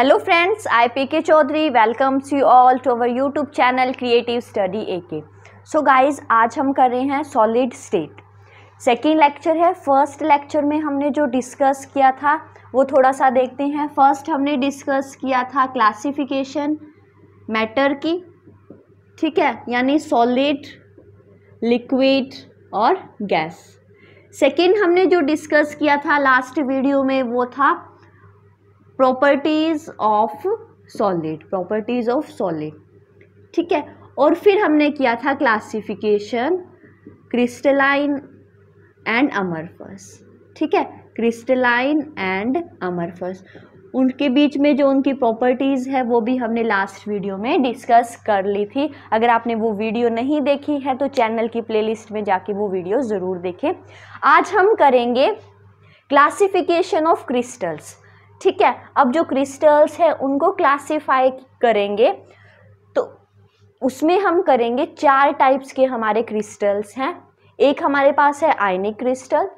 Hello friends I P K Chaudhary welcomes you all to our YouTube channel creative study A K so guys आज हम कर रहे हैं solid state second lecture है first lecture में हमने जो डिस्कस किया था वो थोड़ा सा देखते हैं फर्स्ट हमने डिस्कस किया था क्लासिफिकेशन मैटर की ठीक है यानी सॉलिड लिक्विड और गैस सेकेंड हमने जो डिस्कस किया था लास्ट वीडियो में वो था properties of solid properties of solid ठीक है और फिर हमने किया था क्लासिफिकेशन क्रिस्टलाइन एंड अमरफस ठीक है क्रिस्टलाइन एंड अमरफस उनके बीच में जो उनकी प्रॉपर्टीज़ है वो भी हमने लास्ट वीडियो में डिस्कस कर ली थी अगर आपने वो वीडियो नहीं देखी है तो चैनल की प्लेलिस्ट में जाके वो वीडियो ज़रूर देखें आज हम करेंगे क्लासिफिकेशन ऑफ क्रिस्टल्स ठीक है अब जो क्रिस्टल्स हैं उनको क्लासीफाई करेंगे तो उसमें हम करेंगे चार टाइप्स के हमारे क्रिस्टल्स हैं एक हमारे पास है ionic crystal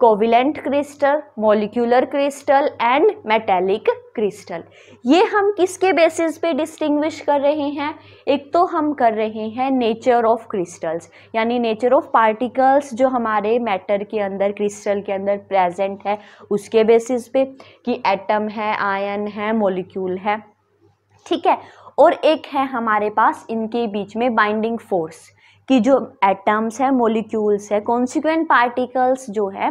covalent crystal molecular crystal and metallic crystal ये हम किसके बेसिस पे डिस्टिंग्विश कर रहे हैं एक तो हम कर रहे हैं नेचर ऑफ क्रिस्टल्स यानी नेचर ऑफ पार्टिकल्स जो हमारे मैटर के अंदर क्रिस्टल के अंदर प्रेजेंट है उसके बेसिस पे कि एटम है आयन है मोलिक्यूल है ठीक है और एक है हमारे पास इनके बीच में बाइंडिंग फोर्स कि जो एटम्स है मोलिक्यूल्स है कॉन्सिक्वेंट पार्टिकल्स जो है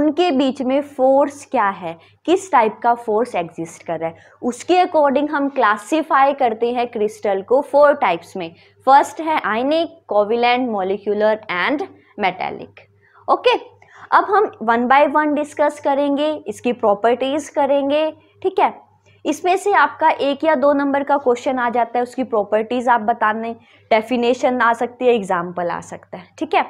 उनके बीच में फोर्स क्या है किस टाइप का फोर्स एग्जिस्ट कर रहा है उसके अकॉर्डिंग हम क्लासिफाई करते हैं क्रिस्टल को फोर टाइप्स में फर्स्ट है ionic covalent molecular and metallic okay अब हम वन बाय वन डिस्कस करेंगे इसकी प्रॉपर्टीज़ करेंगे ठीक है इसमें से आपका एक या दो नंबर का क्वेश्चन आ जाता है उसकी प्रॉपर्टीज़ आप बताने डेफिनेशन आ सकती है एग्जाम्पल आ सकता है ठीक है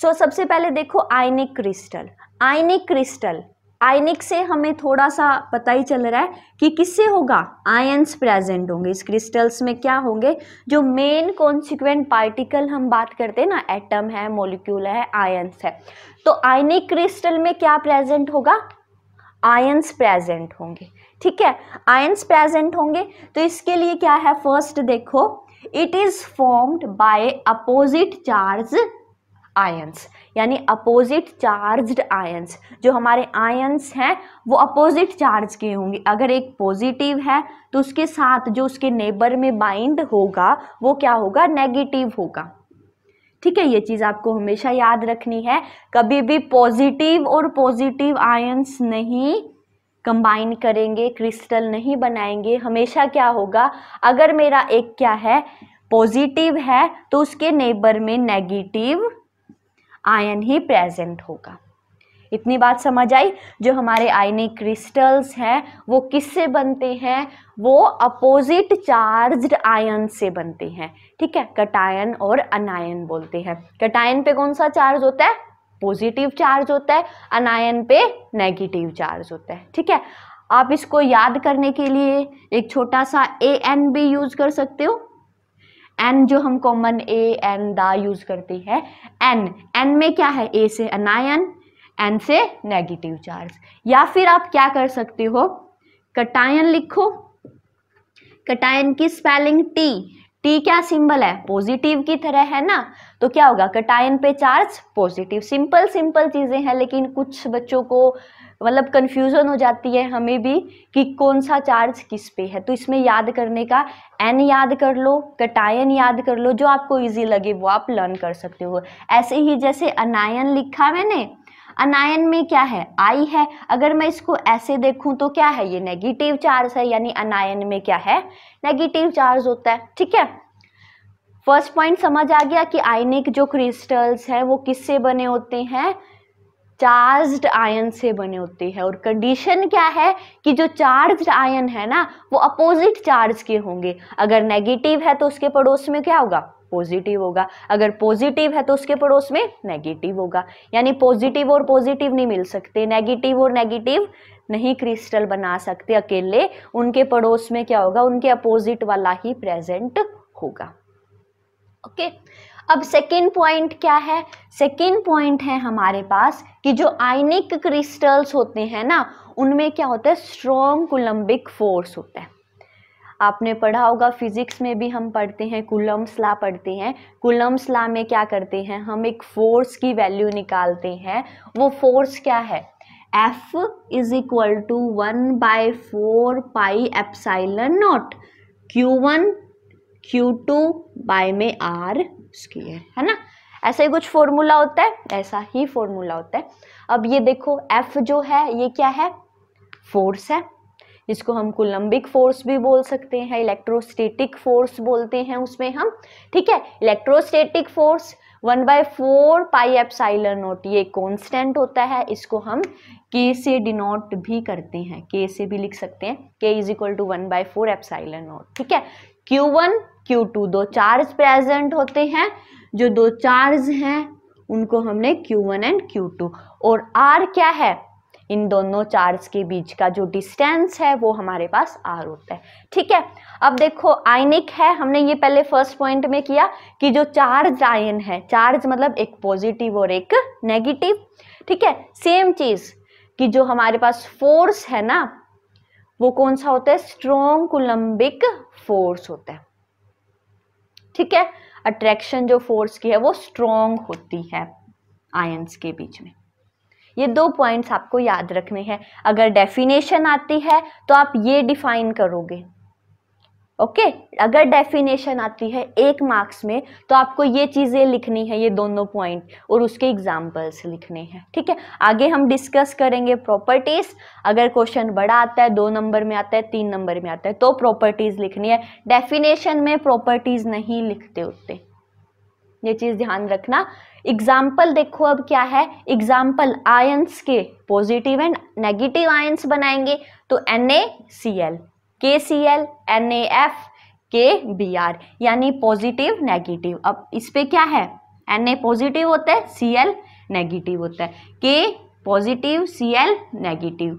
सो so, सबसे पहले देखो आयनिक क्रिस्टल आयनिक क्रिस्टल आयनिक से हमें थोड़ा सा पता ही चल रहा है कि किससे होगा आयंस प्रेजेंट होंगे इस क्रिस्टल्स में क्या होंगे जो मेन कॉन्सिक्वेंट पार्टिकल हम बात करते हैं ना एटम है मोलिक्यूल है आयंस है तो आयनिक क्रिस्टल में क्या प्रेजेंट होगा आयंस प्रेजेंट होंगे ठीक है आयंस प्रेजेंट होंगे तो इसके लिए क्या है फर्स्ट देखो it is formed by opposite charge ions यानी अपोजिट चार्ज्ड आयंस जो हमारे आयंस हैं वो अपोजिट चार्ज के होंगे अगर एक पॉजिटिव है तो उसके साथ जो उसके नेबर में बाइंड होगा वो क्या होगा नेगेटिव होगा ठीक है ये चीज़ आपको हमेशा याद रखनी है कभी भी पॉजिटिव और पॉजिटिव आयंस नहीं कंबाइन करेंगे क्रिस्टल नहीं बनाएंगे हमेशा क्या होगा अगर मेरा एक क्या है पॉजिटिव है तो उसके नेबर में नेगेटिव आयन ही प्रेजेंट होगा इतनी बात समझ आई जो हमारे आयने क्रिस्टल्स हैं वो किससे बनते हैं वो अपोजिट चार्ज्ड आयन से बनते हैं ठीक है कटायन और अनायन बोलते हैं कटायन पे कौन सा चार्ज होता है पॉजिटिव चार्ज होता है अनायन पे नेगेटिव चार्ज होता है ठीक है आप इसको याद करने के लिए एक छोटा सा ए एन भी यूज कर सकते हो एन जो हम कॉमन ए एन दा यूज करते हैं एन एन में क्या है ए से अनायन एन से नेगेटिव चार्ज या फिर आप क्या कर सकते हो कटायन लिखो कटायन की स्पेलिंग टी पी क्या सिंबल है पॉजिटिव की तरह है ना तो क्या होगा कटायन पे चार्ज पॉजिटिव सिंपल सिंपल चीज़ें हैं लेकिन कुछ बच्चों को मतलब कंफ्यूजन हो जाती है हमें भी कि कौन सा चार्ज किस पे है तो इसमें याद करने का एन याद कर लो कटायन याद कर लो जो आपको इजी लगे वो आप लर्न कर सकते हो ऐसे ही जैसे अनायन लिखा मैंने अनायन में क्या है आई है अगर मैं इसको ऐसे देखूं तो क्या है ये नेगेटिव चार्ज है यानी अनायन में क्या है नेगेटिव चार्ज होता है ठीक है फर्स्ट पॉइंट समझ आ गया कि आयनिक जो क्रिस्टल्स हैं वो किससे बने होते हैं चार्ज आयन से बने होते हैं और कंडीशन क्या है कि जो चार्ज आयन है ना वो अपोजिट चार्ज के होंगे अगर नेगेटिव है तो उसके पड़ोस में क्या होगा पॉजिटिव होगा अगर पॉजिटिव है तो उसके पड़ोस में नेगेटिव होगा यानी पॉजिटिव और पॉजिटिव नहीं मिल सकते नेगेटिव और नेगेटिव नहीं क्रिस्टल बना सकते अकेले उनके पड़ोस में क्या होगा उनके अपोजिट वाला ही प्रेजेंट होगा ओके अब सेकेंड पॉइंट क्या है सेकेंड पॉइंट है हमारे पास कि जो आयनिक क्रिस्टल्स होते हैं ना उनमें क्या होता है स्ट्रॉन्ग कोलम्बिक फोर्स होता है आपने पढ़ा होगा फिजिक्स में भी हम पढ़ते हैं कुलम्स ला पढ़ते हैं कुलम्स ला में क्या करते हैं हम एक फोर्स की वैल्यू निकालते हैं वो फोर्स क्या है F is equal to one by four pi epsilon naught q one q two by में आर स्क्र है ना ऐसा ही कुछ फॉर्मूला होता है ऐसा ही फॉर्मूला होता है अब ये देखो एफ जो है ये क्या है फोर्स है जिसको हम कोलम्बिक फोर्स भी बोल सकते हैं इलेक्ट्रोस्टेटिक फोर्स बोलते हैं उसमें हम ठीक है electrostatic force one by four pi epsilon naught ये कॉन्स्टेंट होता है इसको हम के से डिनोट भी करते हैं के से भी लिख सकते हैं K is equal to one by four epsilon naught ठीक है क्यू वन क्यू टू दो चार्ज प्रेजेंट होते हैं जो दो चार्ज हैं उनको हमने q one and q two और आर क्या है इन दोनों चार्ज के बीच का जो डिस्टेंस है वो हमारे पास आर होता है ठीक है अब देखो आयनिक है हमने ये पहले फर्स्ट पॉइंट में किया कि जो चार्ज आयन है चार्ज मतलब एक पॉजिटिव और एक नेगेटिव ठीक है सेम चीज़ कि जो हमारे पास फोर्स है ना वो कौन सा होता है स्ट्रोंग कुलंबिक फोर्स होता है ठीक है अट्रैक्शन जो फोर्स की है वो स्ट्रोंग होती है आयंस के बीच में ये दो पॉइंट्स आपको याद रखने हैं अगर डेफिनेशन आती है तो आप ये डिफाइन करोगे ओके okay? अगर डेफिनेशन आती है एक मार्क्स में तो आपको ये चीज़ें लिखनी है ये दोनों पॉइंट और उसके एग्जाम्पल्स लिखने हैं ठीक है आगे हम डिस्कस करेंगे प्रॉपर्टीज़ अगर क्वेश्चन बड़ा आता है दो नंबर में आता है तीन नंबर में आता है तो प्रॉपर्टीज़ लिखनी है डेफिनेशन में प्रॉपर्टीज़ नहीं लिखते उतने ये चीज़ ध्यान रखना एग्जाम्पल देखो अब क्या है एग्जाम्पल आयंस के पॉजिटिव एंड नेगेटिव आयंस बनाएंगे तो N A C L K C L N A F K B R यानी पॉजिटिव नेगेटिव अब इस पर क्या है एन ए पॉजिटिव होता है सी एल नेगेटिव होता है K positive C L negative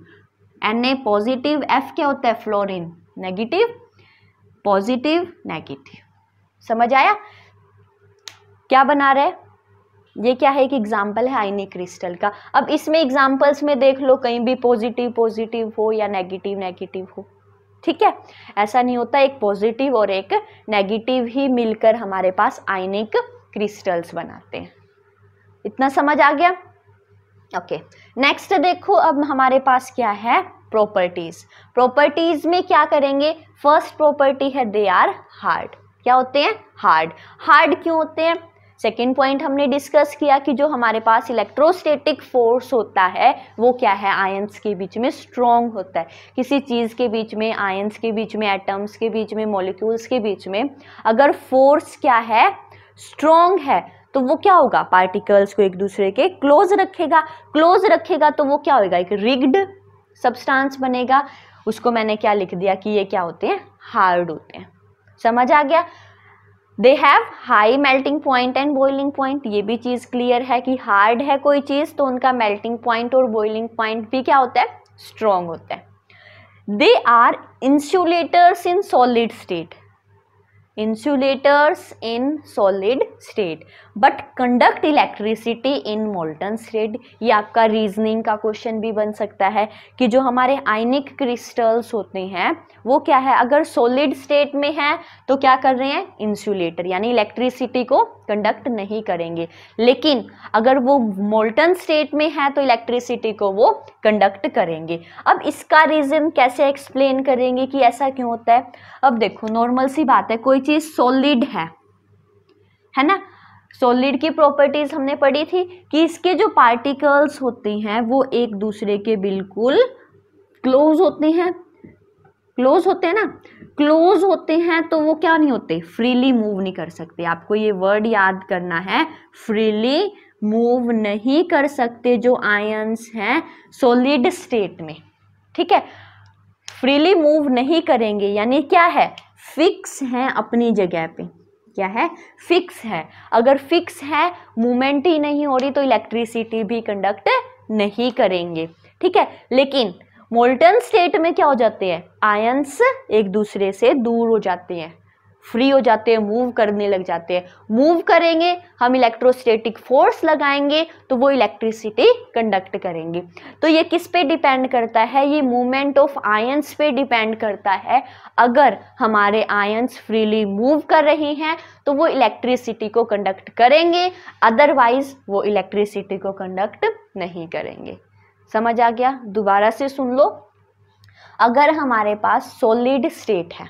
N A positive F क्या होता है फ्लोरिन नेगेटिव पॉजिटिव नेगेटिव समझ आया क्या बना रहे ये क्या है एक एग्जाम्पल है आईनी क्रिस्टल का अब इसमें एग्जाम्पल्स में देख लो कहीं भी पॉजिटिव पॉजिटिव हो या नेगेटिव नेगेटिव हो ठीक है ऐसा नहीं होता एक पॉजिटिव और एक नेगेटिव ही मिलकर हमारे पास आइनिक क्रिस्टल्स बनाते हैं इतना समझ आ गया ओके okay. नेक्स्ट देखो अब हमारे पास क्या है प्रॉपर्टीज़ प्रॉपर्टीज़ में क्या करेंगे फर्स्ट प्रॉपर्टी है दे आर हार्ड क्या होते हैं हार्ड हार्ड क्यों होते हैं सेकेंड पॉइंट हमने डिस्कस किया कि जो हमारे पास इलेक्ट्रोस्टेटिक फोर्स होता है वो क्या है आयंस के बीच में स्ट्रॉन्ग होता है किसी चीज़ के बीच में आयंस के बीच में एटम्स के बीच में मोलिक्यूल्स के बीच में अगर फोर्स क्या है स्ट्रॉन्ग है तो वो क्या होगा पार्टिकल्स को एक दूसरे के क्लोज रखेगा क्लोज रखेगा तो वो क्या होगा एक रिग्ड सब्सटांस बनेगा उसको मैंने क्या लिख दिया कि ये क्या होते हैं हार्ड होते हैं समझ आ गया they have high melting point and boiling point ये भी चीज़ क्लियर है कि हार्ड है कोई चीज़ तो उनका मेल्टिंग पॉइंट और बॉइलिंग पॉइंट भी क्या होता है स्ट्रॉन्ग होता है they are insulators in solid state insulators in solid state but conduct electricity in molten state ये आपका reasoning का question भी बन सकता है कि जो हमारे आयनिक क्रिस्टल्स होते हैं वो क्या है अगर solid state में है तो क्या कर रहे हैं insulator यानी electricity को कंडक्ट नहीं करेंगे लेकिन अगर वो मोल्टन स्टेट में है तो इलेक्ट्रिसिटी को वो कंडक्ट करेंगे अब इसका रीज़न कैसे एक्सप्लेन करेंगे कि ऐसा क्यों होता है अब देखो नॉर्मल सी बात है कोई चीज़ सॉलिड है है ना सॉलिड की प्रॉपर्टीज़ हमने पढ़ी थी कि इसके जो पार्टिकल्स होती हैं वो एक दूसरे के बिल्कुल क्लोज होती हैं क्लोज होते हैं ना क्लोज होते हैं तो वो क्या नहीं होते फ्रीली मूव नहीं कर सकते आपको ये वर्ड याद करना है फ्रीली मूव नहीं कर सकते जो आयंस हैं सोलिड स्टेट में ठीक है फ्रीली मूव नहीं करेंगे यानी क्या है फिक्स हैं अपनी जगह पे क्या है फिक्स है अगर फिक्स है मूवमेंट ही नहीं हो रही तो इलेक्ट्रिसिटी भी कंडक्ट नहीं करेंगे ठीक है लेकिन मोल्टन स्टेट में क्या हो जाते हैं आयंस एक दूसरे से दूर हो जाते हैं फ्री हो जाते हैं मूव करने लग जाते हैं मूव करेंगे हम इलेक्ट्रोस्टेटिक फोर्स लगाएंगे तो वो इलेक्ट्रिसिटी कंडक्ट करेंगे तो ये किस पे डिपेंड करता है ये मूवमेंट ऑफ आयंस पे डिपेंड करता है अगर हमारे आयंस फ्रीली मूव कर रहे हैं तो वो इलेक्ट्रिसिटी को कंडक्ट करेंगे अदरवाइज वो इलेक्ट्रिसिटी को कंडक्ट नहीं करेंगे समझ आ गया दोबारा से सुन लो अगर हमारे पास सॉलिड स्टेट है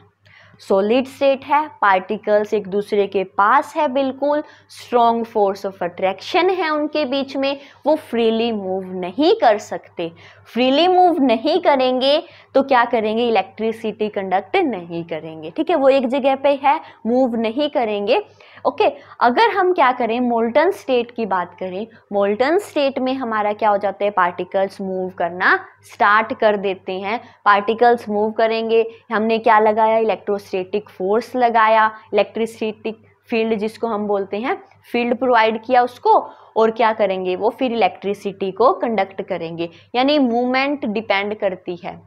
सॉलिड स्टेट है पार्टिकल्स एक दूसरे के पास है बिल्कुल स्ट्रॉन्ग फोर्स ऑफ अट्रैक्शन है उनके बीच में वो फ्रीली मूव नहीं कर सकते फ्रीली मूव नहीं करेंगे तो क्या करेंगे इलेक्ट्रिसिटी कंडक्ट नहीं करेंगे ठीक है वो एक जगह पे है मूव नहीं करेंगे ओके अगर हम क्या करें मोल्टन स्टेट की बात करें मोल्टन स्टेट में हमारा क्या हो जाता है पार्टिकल्स मूव करना स्टार्ट कर देते हैं पार्टिकल्स मूव करेंगे हमने क्या लगाया इलेक्ट्रोस्टेटिक फोर्स लगाया इलेक्ट्रिसिटिक फील्ड जिसको हम बोलते हैं फील्ड प्रोवाइड किया उसको और क्या करेंगे वो फिर इलेक्ट्रिसिटी को कंडक्ट करेंगे यानी मूवमेंट डिपेंड करती है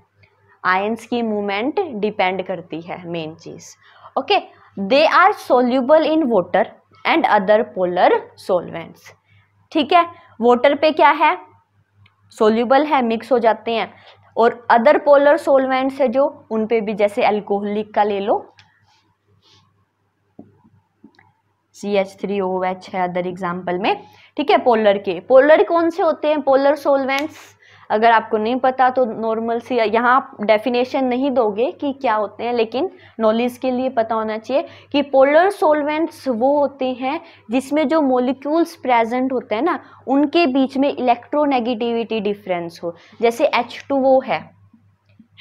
आयंस की मूवमेंट डिपेंड करती है मेन चीज़ okay okay, they are soluble in water and other polar solvents ठीक है वोटर पे क्या है सोल्यूबल है मिक्स हो जाते हैं और अदर पोलर सोलवेंट्स है जो उन पे भी जैसे अल्कोहलिक का ले लो C H three O H है अदर एग्जाम्पल में ठीक है पोलर के पोलर कौन से होते हैं पोलर सोलवेंट्स अगर आपको नहीं पता तो नॉर्मल सी यहाँ आप डेफिनेशन नहीं दोगे कि क्या होते हैं लेकिन नॉलेज के लिए पता होना चाहिए कि पोलर सोलवेंट्स वो होते हैं जिसमें जो मोलिक्यूल्स प्रेजेंट होते हैं ना उनके बीच में इलेक्ट्रोनेगेटिविटी डिफरेंस हो जैसे एच है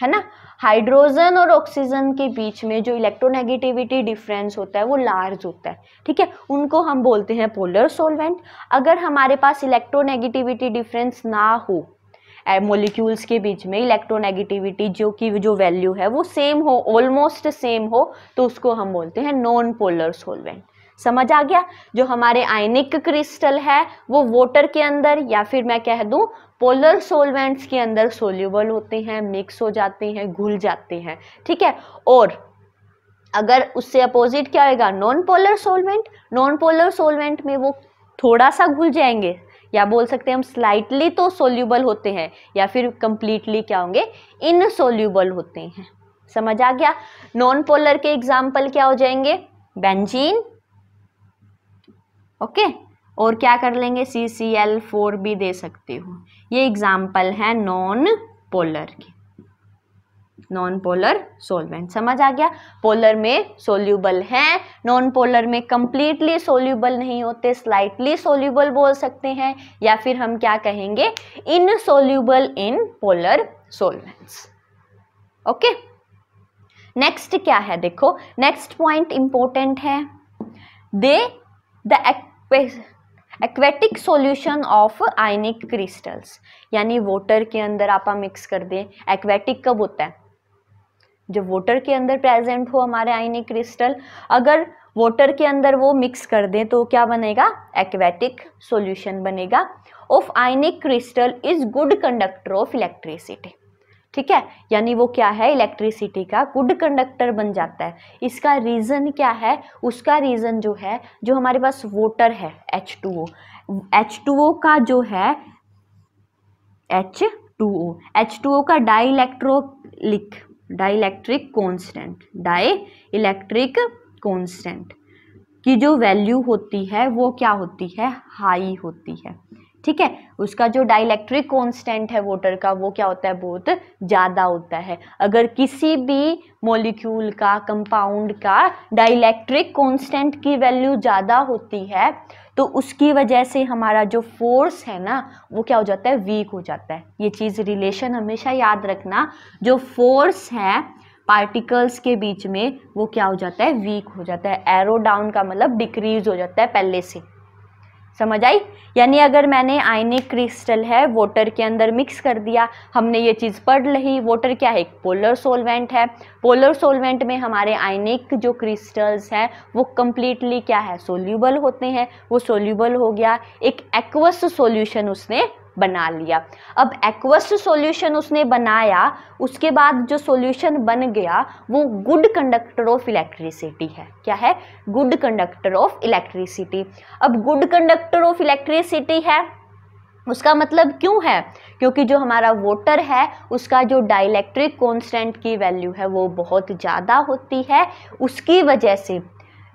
है ना हाइड्रोजन और ऑक्सीजन के बीच में जो इलेक्ट्रोनेगेटिविटी डिफरेंस होता है वो लार्ज होता है ठीक है उनको हम बोलते हैं पोलर सोलवेंट अगर हमारे पास इलेक्ट्रोनेगेटिविटी डिफरेंस ना हो मोलिक्यूल्स के बीच में इलेक्ट्रोनेगेटिविटी जो कि जो वैल्यू है वो सेम हो ऑलमोस्ट सेम हो तो उसको हम बोलते हैं नॉन पोलर सोलवेंट समझ आ गया जो हमारे आयनिक क्रिस्टल है वो वॉटर के अंदर या फिर मैं कह दूं पोलर सोलवेंट्स के अंदर सोल्यूबल होते हैं मिक्स हो जाते हैं घुल जाते हैं ठीक है और अगर उससे अपोजिट क्या होगा non polar solvent non polar solvent में वो थोड़ा सा घुल जाएंगे या बोल सकते हैं हम स्लाइटली तो सोल्यूबल होते हैं या फिर कंप्लीटली क्या होंगे इनसोल्यूबल होते हैं समझ आ गया नॉन पोलर के एग्जाम्पल क्या हो जाएंगे बेंजीन ओके okay? और क्या कर लेंगे सी सी एल फोर भी दे सकते हो ये एग्जाम्पल है नॉन पोलर की नॉन पोलर सोलवेंट समझ आ गया पोलर में सोल्यूबल हैं नॉन पोलर में कंप्लीटली सोल्यूबल नहीं होते स्लाइटली सोल्यूबल बोल सकते हैं या फिर हम क्या कहेंगे insoluble in polar solvents okay next क्या है देखो नेक्स्ट पॉइंट इंपॉर्टेंट है दे द एक्वेटिक सॉल्यूशन ऑफ आयनिक क्रिस्टल्स यानी वाटर के अंदर आप मिक्स कर दें एक्वेटिक कब होता है जो वोटर के अंदर प्रेजेंट हो हमारे आयनिक क्रिस्टल अगर वोटर के अंदर वो मिक्स कर दें तो क्या बनेगा एक्वेटिक सॉल्यूशन बनेगा of ionic crystal is good conductor of electricity ठीक है यानी वो क्या है इलेक्ट्रिसिटी का गुड कंडक्टर बन जाता है इसका रीज़न क्या है उसका रीज़न जो है जो हमारे पास वोटर है H two O H two O का जो है H two O H two O का dielectric dielectric constant dielectric constant की जो वैल्यू होती है वो क्या होती है हाई होती है ठीक है उसका जो डाइलेक्ट्रिक कॉन्स्टेंट है वोटर का वो क्या होता है बहुत ज़्यादा होता है अगर किसी भी मॉलिक्यूल का कंपाउंड का डाइलेक्ट्रिक कॉन्स्टेंट की वैल्यू ज़्यादा होती है तो उसकी वजह से हमारा जो फोर्स है ना वो क्या हो जाता है वीक हो जाता है ये चीज़ रिलेशन हमेशा याद रखना जो फोर्स है पार्टिकल्स के बीच में वो क्या हो जाता है वीक हो जाता है एरो डाउन का मतलब डिक्रीज हो जाता है पहले से समझ आई यानी अगर मैंने आयनिक क्रिस्टल है वोटर के अंदर मिक्स कर दिया हमने ये चीज़ पढ़ ली वोटर क्या है एक पोलर सोलवेंट है पोलर सोलवेंट में हमारे आयनिक जो क्रिस्टल्स हैं वो कम्प्लीटली क्या है सोल्यूबल होते हैं वो सोल्यूबल हो गया एक एक्वस सोल्यूशन उसने बना लिया अब एक्वस सॉल्यूशन उसने बनाया उसके बाद जो सॉल्यूशन बन गया वो गुड कंडक्टर ऑफ इलेक्ट्रिसिटी है क्या है गुड कंडक्टर ऑफ इलेक्ट्रिसिटी अब गुड कंडक्टर ऑफ इलेक्ट्रिसिटी है उसका मतलब क्यों है क्योंकि जो हमारा वोटर है उसका जो डाइलेक्ट्रिक कॉन्सटेंट की वैल्यू है वो बहुत ज़्यादा होती है उसकी वजह से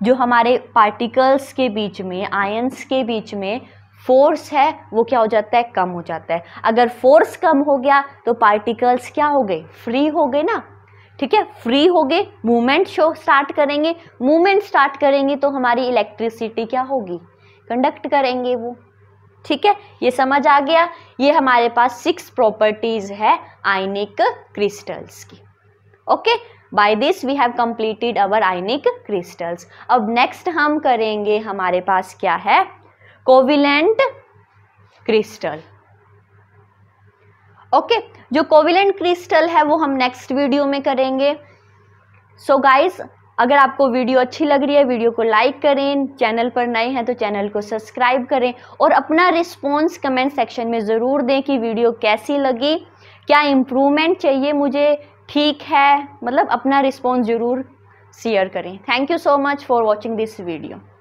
जो हमारे पार्टिकल्स के बीच में आयंस के बीच में फोर्स है वो क्या हो जाता है कम हो जाता है अगर फोर्स कम हो गया तो पार्टिकल्स क्या हो गए फ्री हो गए ना ठीक है फ्री हो गए मूवमेंट शो स्टार्ट करेंगे मूवमेंट स्टार्ट करेंगे तो हमारी इलेक्ट्रिसिटी क्या होगी कंडक्ट करेंगे वो ठीक है ये समझ आ गया ये हमारे पास सिक्स प्रॉपर्टीज़ है आइनिक क्रिस्टल्स की okay by this we have completed our ionic crystals अब नेक्स्ट हम करेंगे हमारे पास क्या है कोविलेंट क्रिस्टल ओके जो कोविलेंट क्रिस्टल है वो हम नेक्स्ट वीडियो में करेंगे सो so गाइस अगर आपको वीडियो अच्छी लग रही है वीडियो को लाइक करें चैनल पर नए हैं तो चैनल को सब्सक्राइब करें और अपना रिस्पॉन्स कमेंट सेक्शन में ज़रूर दें कि वीडियो कैसी लगी क्या इम्प्रूवमेंट चाहिए मुझे ठीक है मतलब अपना रिस्पॉन्स ज़रूर शेयर करें thank you so much for watching this video